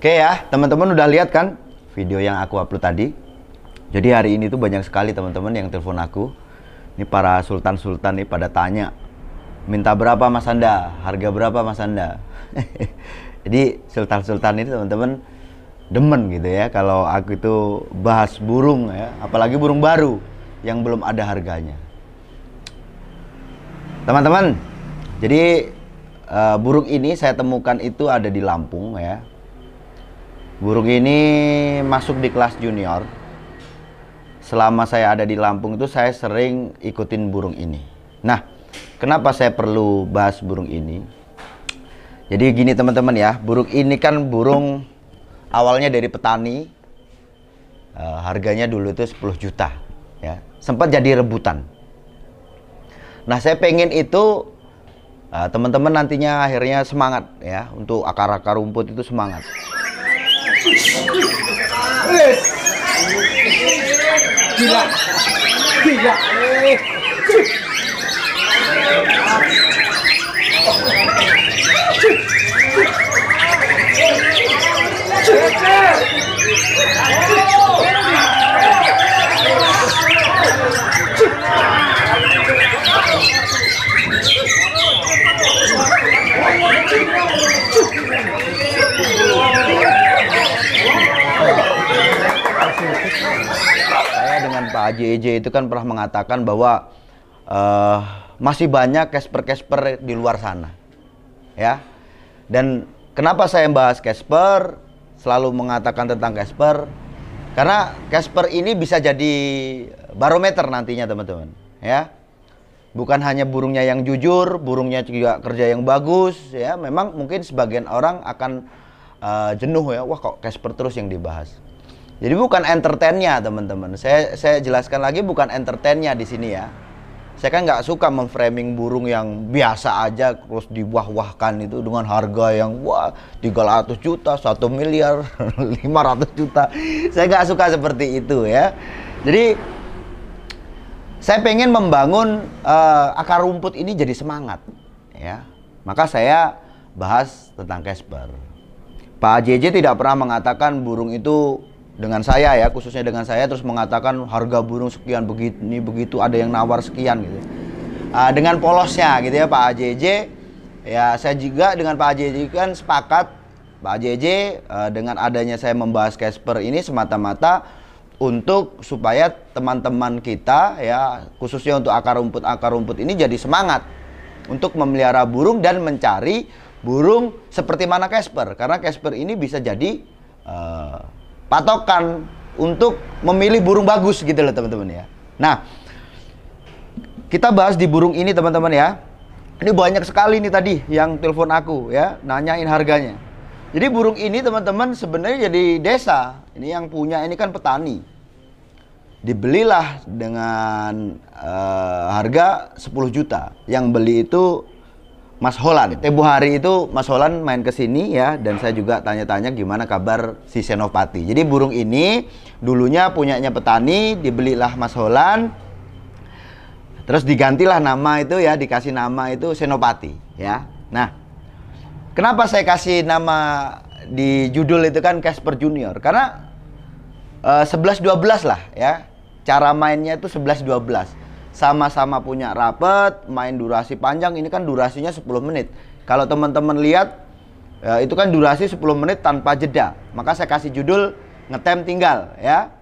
Oke ya, teman-teman udah lihat kan video yang aku upload tadi? Jadi hari ini tuh banyak sekali teman-teman yang telepon aku. Ini para sultan-sultan nih pada tanya, minta berapa Mas Anda? Harga berapa Mas Anda? Jadi sultan-sultan ini teman-teman demen gitu ya kalau aku itu bahas burung ya, apalagi burung baru yang belum ada harganya. Teman-teman, jadi uh, burung ini saya temukan itu ada di Lampung ya. Burung ini masuk di kelas junior. Selama saya ada di Lampung itu saya sering ikutin burung ini. Nah, kenapa saya perlu bahas burung ini? Jadi gini teman-teman ya, burung ini kan burung awalnya dari petani. Uh, harganya dulu itu 10 juta ya. Sempat jadi rebutan. Nah, saya pengen itu eh, teman-teman uh, teman -teman nantinya akhirnya semangat ya untuk akar-akar rumput itu semangat. gila gila eh Kak Haji e itu kan pernah mengatakan bahwa uh, masih banyak Casper-Casper di luar sana. Ya. Dan kenapa saya membahas Casper, selalu mengatakan tentang Casper? Karena Casper ini bisa jadi barometer nantinya, teman-teman. Ya. Bukan hanya burungnya yang jujur, burungnya juga kerja yang bagus, ya. Memang mungkin sebagian orang akan uh, jenuh ya, wah kok Casper terus yang dibahas. Jadi bukan entertainnya teman-teman. Saya saya jelaskan lagi bukan entertainnya di sini ya. Saya kan nggak suka memframing burung yang biasa aja terus dibuah-wahkan itu dengan harga yang wah 300 juta, 1 miliar, 500 juta. Saya nggak suka seperti itu ya. Jadi saya pengen membangun uh, akar rumput ini jadi semangat ya. Maka saya bahas tentang Casper. Pak JJ tidak pernah mengatakan burung itu dengan saya ya khususnya dengan saya terus mengatakan harga burung sekian begini begitu ada yang nawar sekian gitu uh, dengan polosnya gitu ya Pak AJJ ya saya juga dengan Pak AJJ kan sepakat Pak AJJ uh, eh, dengan adanya saya membahas Casper ini semata-mata untuk supaya teman-teman kita ya khususnya untuk akar rumput akar rumput ini jadi semangat untuk memelihara burung dan mencari burung seperti mana Casper karena Casper ini bisa jadi uh, patokan untuk memilih burung bagus gitu loh teman-teman ya. Nah, kita bahas di burung ini teman-teman ya. Ini banyak sekali nih tadi yang telepon aku ya, nanyain harganya. Jadi burung ini teman-teman sebenarnya jadi desa. Ini yang punya ini kan petani. Dibelilah dengan uh, harga 10 juta. Yang beli itu Mas Holan, Tebu hari itu Mas Holan main ke sini ya dan saya juga tanya-tanya gimana kabar si Senopati. Jadi burung ini dulunya punyanya petani, dibelilah Mas Holan, Terus digantilah nama itu ya, dikasih nama itu Senopati ya. Nah, kenapa saya kasih nama di judul itu kan Casper Junior? Karena uh, 11 12 lah ya. Cara mainnya itu 11 12 sama-sama punya rapet, main durasi panjang, ini kan durasinya 10 menit. Kalau teman-teman lihat, ya, itu kan durasi 10 menit tanpa jeda. Maka saya kasih judul ngetem tinggal ya.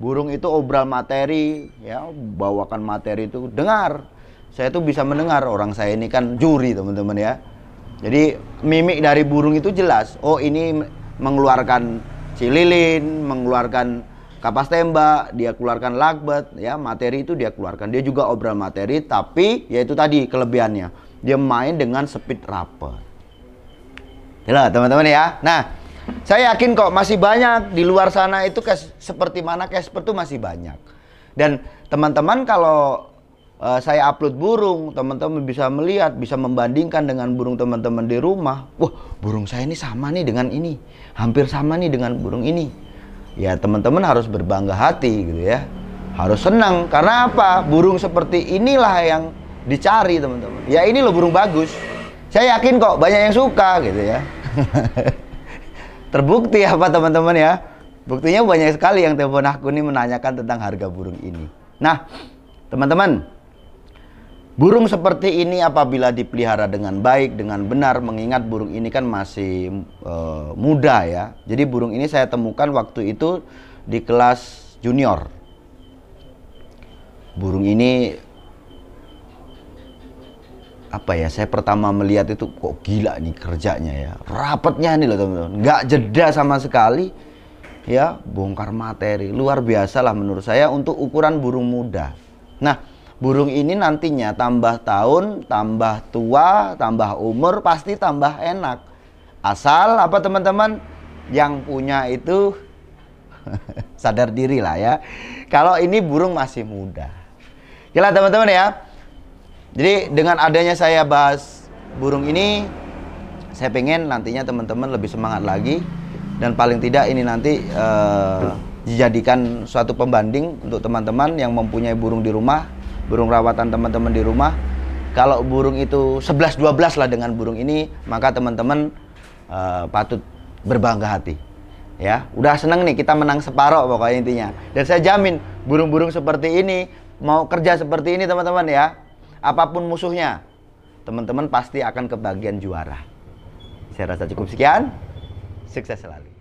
Burung itu obral materi, ya bawakan materi itu dengar. Saya itu bisa mendengar orang saya ini kan juri teman-teman ya. Jadi mimik dari burung itu jelas. Oh ini mengeluarkan cililin, mengeluarkan kapas tembak, dia keluarkan lakbet, ya materi itu dia keluarkan. Dia juga obral materi, tapi ya itu tadi kelebihannya. Dia main dengan speed rapper. Jelas teman-teman ya. Nah, saya yakin kok masih banyak di luar sana itu kayak seperti mana Casper tuh masih banyak. Dan teman-teman kalau uh, saya upload burung, teman-teman bisa melihat, bisa membandingkan dengan burung teman-teman di rumah. Wah, burung saya ini sama nih dengan ini. Hampir sama nih dengan burung ini ya teman-teman harus berbangga hati gitu ya harus senang karena apa burung seperti inilah yang dicari teman-teman ya ini loh burung bagus saya yakin kok banyak yang suka gitu ya terbukti apa teman-teman ya buktinya banyak sekali yang telepon aku ini menanyakan tentang harga burung ini nah teman-teman Burung seperti ini apabila dipelihara dengan baik, dengan benar, mengingat burung ini kan masih e, muda ya. Jadi burung ini saya temukan waktu itu di kelas junior. Burung ini apa ya? Saya pertama melihat itu kok gila nih kerjanya ya. Rapatnya nih loh teman-teman. Nggak jeda sama sekali. Ya, bongkar materi. Luar biasa lah menurut saya untuk ukuran burung muda. Nah, burung ini nantinya tambah tahun, tambah tua, tambah umur pasti tambah enak. Asal apa teman-teman yang punya itu sadar diri lah ya. Kalau ini burung masih muda. Kira teman-teman ya. Jadi dengan adanya saya bahas burung ini, saya pengen nantinya teman-teman lebih semangat lagi dan paling tidak ini nanti uh, dijadikan suatu pembanding untuk teman-teman yang mempunyai burung di rumah burung rawatan teman-teman di rumah kalau burung itu 11 12 lah dengan burung ini maka teman-teman uh, patut berbangga hati ya udah seneng nih kita menang separoh pokoknya intinya dan saya jamin burung-burung seperti ini mau kerja seperti ini teman-teman ya apapun musuhnya teman-teman pasti akan kebagian juara saya rasa cukup sekian sukses selalu